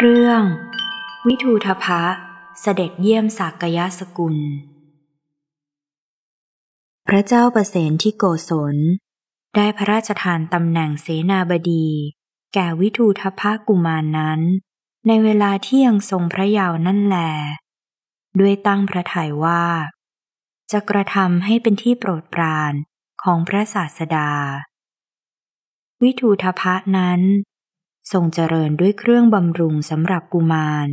เรื่อง วิทูทภะเสด็จเยี่ยมสักยะสกุล พระเจ้าประเสนที่โกศล ได้พระราชทานตำแหน่งเสนาบดี แก่วิทูทภะกุมารนนั้น ในเวลาที่ยังทรงพระเยาวนั่นแหลด้วยตั้งพระทัยว่า จะกระทำให้เป็นที่โปรดปรานของพระศาสดา วิทูทภะนั้นทรงเจริญด้วยเครื่องบำรุงสำหรับกุมาร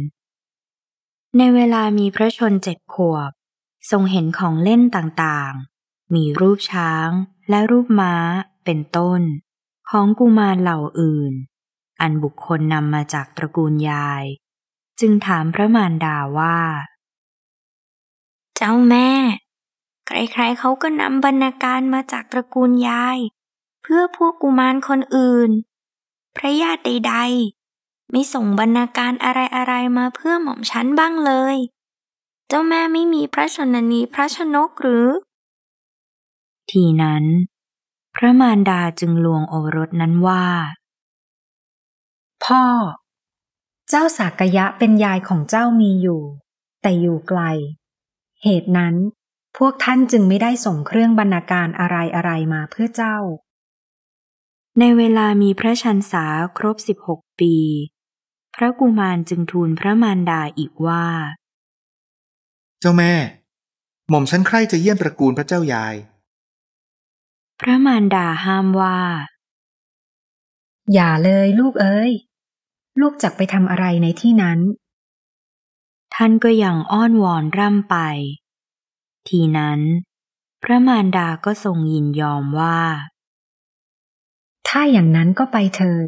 ในเวลามีพระชนเจ็ดขวบ ทรงเห็นของเล่นต่างๆ มีรูปช้างและรูปม้าเป็นต้นของกุมารเหล่าอื่น อันบุคคลนำมาจากตระกูลยาย จึงถามพระมารดาว่า เจ้าแม่ ใครๆเขาก็นำบรรณาการมาจากตระกูลยาย เพื่อพวกกุมารคนอื่นพระญาติใด ๆ ไม่ส่งบรรณาการอะไร ๆ มาเพื่อหม่อมฉันบ้างเลย เจ้าแม่ไม่มีพระชนนีพระชนกหรือ ทีนั้น พระมารดาจึงลวงโอรสนั้นว่า พ่อ เจ้าสากยะเป็นยายของเจ้ามีอยู่ แต่อยู่ไกล เหตุนั้นพวกท่านจึงไม่ได้ส่งเครื่องบรรณาการอะไรอะไรมาเพื่อเจ้าในเวลามีพระชันษาครบสิบหกปี พระกุมารจึงทูลพระมารดาอีกว่า เจ้าแม่หม่อมฉันใคร่จะเยี่ยมตระกูลพระเจ้ายาย พระมารดาห้ามว่า อย่าเลยลูกเอ้ย ลูกจักไปทำอะไรในที่นั้น ท่านก็ยังอ้อนวอนร่ำไป ทีนั้นพระมารดา ก็ทรงยินยอมว่าถ้าอย่างนั้นก็ไปเถิด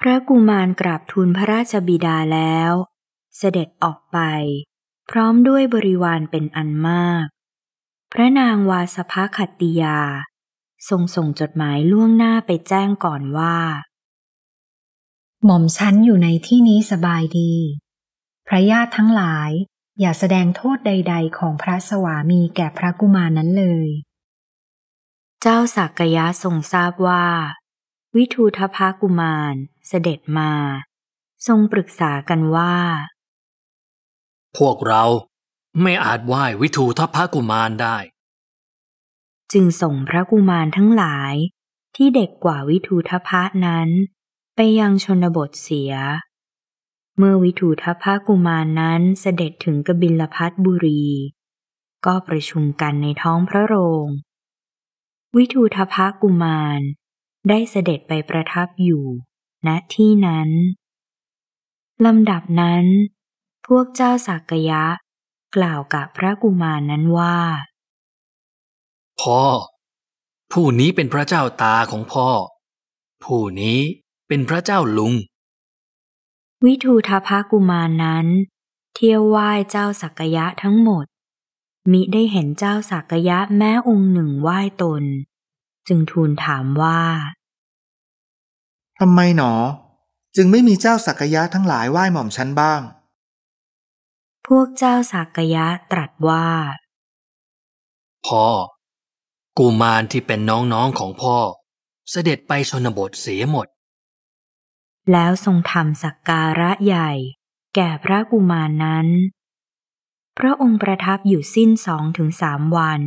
พระกุมารกราบทูลพระราชบิดาแล้ว เสด็จออกไป พร้อมด้วยบริวารเป็นอันมาก พระนางวาสภคัตติยาทรงส่งจดหมายล่วงหน้าไปแจ้งก่อนว่า หม่อมชั้นอยู่ในที่นี้สบายดี พระญาติทั้งหลายอย่าแสดงโทษใดๆของพระสวามีแก่พระกุมารนั้นเลยเจ้าสักยะทรงทราบว่า วิทูทภากุมารเสด็จมา ทรงปรึกษากันว่า พวกเราไม่อาจไหว้ วิทูทภากุมารได้ จึงส่งพระกุมารทั้งหลายที่เด็กกว่าวิทูทภะนั้น ไปยังชนบทเสีย เมื่อวิทูทภากุมารนั้นเสด็จถึงกบิลพัทบุรีก็ประชุมกันในท้องพระโรงวิทูทภะกุมารได้เสด็จไปประทับอยู่ ณที่นั้น ลำดับนั้น พวกเจ้าสักยะกล่าวกับพระกุมารนนั้นว่า พ่อ ผู้นี้เป็นพระเจ้าตาของพ่อ ผู้นี้เป็นพระเจ้าลุง วิทูทภะกุมารนนั้นเที่ยวไหว้เจ้าสักยะทั้งหมดมิได้เห็นเจ้าสักยะแม้องค์หนึ่งไหว้ตน จึงทูลถามว่าทำไมหนอ จึงไม่มีเจ้าสักยะทั้งหลายไหว้หม่อมฉันบ้าง พวกเจ้าสักยะตรัสว่า พ่อกูมารที่เป็นน้องๆของพ่อ เสด็จไปชนบทเสียหมด แล้วทรงทำสักการะใหญ่ แก่พระกุมารนนั้นพระองค์ประทับอยู่สิ้นสองถึงสามวัน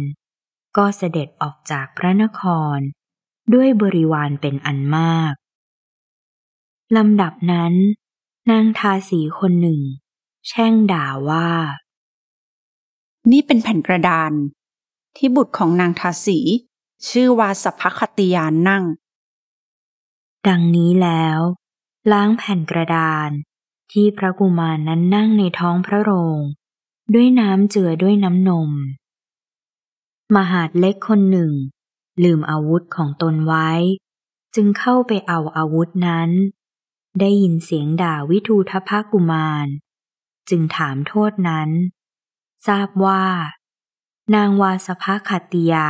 ก็เสด็จออกจากพระนคร ด้วยบริวารเป็นอันมากลำดับนั้นนางทาสีคนหนึ่ง แช่งด่าว่า นี่เป็นแผ่นกระดาน ที่บุตรของนางทาสีชื่อวาสภคติยานนั่ง ดังนี้แล้ว ล้างแผ่นกระดานที่พระกุมารนนั้นนั่งในท้องพระโรงด้วยน้ำเจือด้วยน้ำนม มหาดเล็กคนหนึ่ง ลืมอาวุธของตนไว้ จึงเข้าไปเอาอาวุธนั้น ได้ยินเสียงด่าวิทูทภกุมาร จึงถามโทษนั้น ทราบว่า นางวาสภคัติยา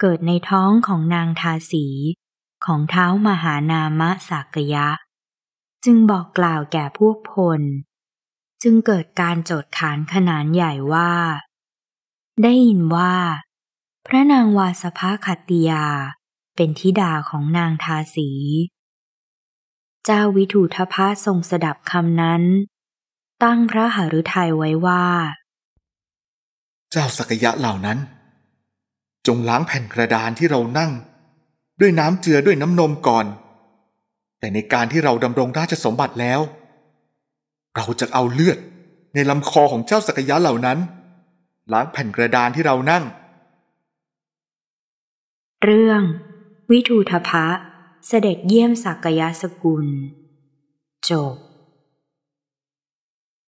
เกิดในท้องของนางทาสีของเท้ามหานามะสากยะ จึงบอกกล่าวแก่พวกพลจึงเกิดการโจดขานขนานใหญ่ว่า ได้ยินว่า พระนางวาสภาคติยาเป็นธิดาของนางทาสี เจ้าวิถุทพาทรงสดับคำนั้น ตั้งพระหฤทัยไว้ว่า เจ้าสักยะเหล่านั้น จงล้างแผ่นกระดานที่เรานั่ง ด้วยน้ำเจือด้วยน้ำนมก่อน แต่ในการที่เราดำรงราชสมบัติแล้วเราจะเอาเลือดในลำคอของเจ้าสักยะเหล่านั้น ล้างแผ่นกระดานที่เรานั่ง เรื่อง วิทูทพะเสด็จเยี่ยมสักยะสกุลจบ